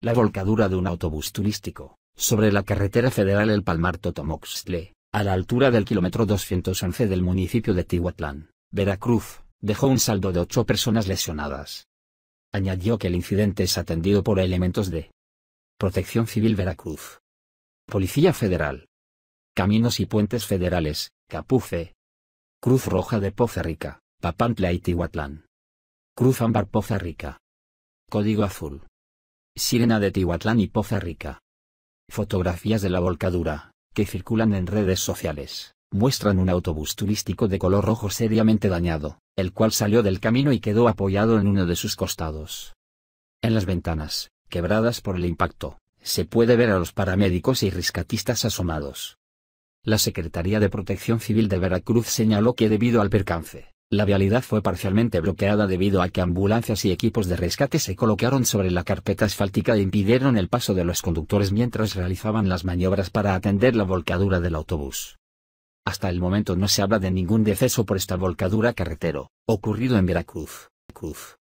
la volcadura de un autobús turístico, sobre la carretera federal El Palmar-Totomoxtle, a la altura del kilómetro 211 del municipio de Tihuatlán, Veracruz, dejó un saldo de ocho personas lesionadas. Añadió que el incidente es atendido por elementos de Protección Civil Veracruz, Policía Federal, Caminos y Puentes Federales, Capufe, Cruz Roja de Poza Rica, Papantla y Tihuatlán, Cruz Ámbar Poza Rica, Código Azul. Sirena de Tihuatlán y Poza Rica. Fotografías de la volcadura, que circulan en redes sociales, muestran un autobús turístico de color rojo seriamente dañado, el cual salió del camino y quedó apoyado en uno de sus costados. En las ventanas, quebradas por el impacto, se puede ver a los paramédicos y rescatistas asomados. La Secretaría de Protección Civil de Veracruz señaló que debido al percance, la vialidad fue parcialmente bloqueada debido a que ambulancias y equipos de rescate se colocaron sobre la carpeta asfáltica e impidieron el paso de los conductores mientras realizaban las maniobras para atender la volcadura del autobús. Hasta el momento no se habla de ningún deceso por esta volcadura carretero, ocurrido en Veracruz.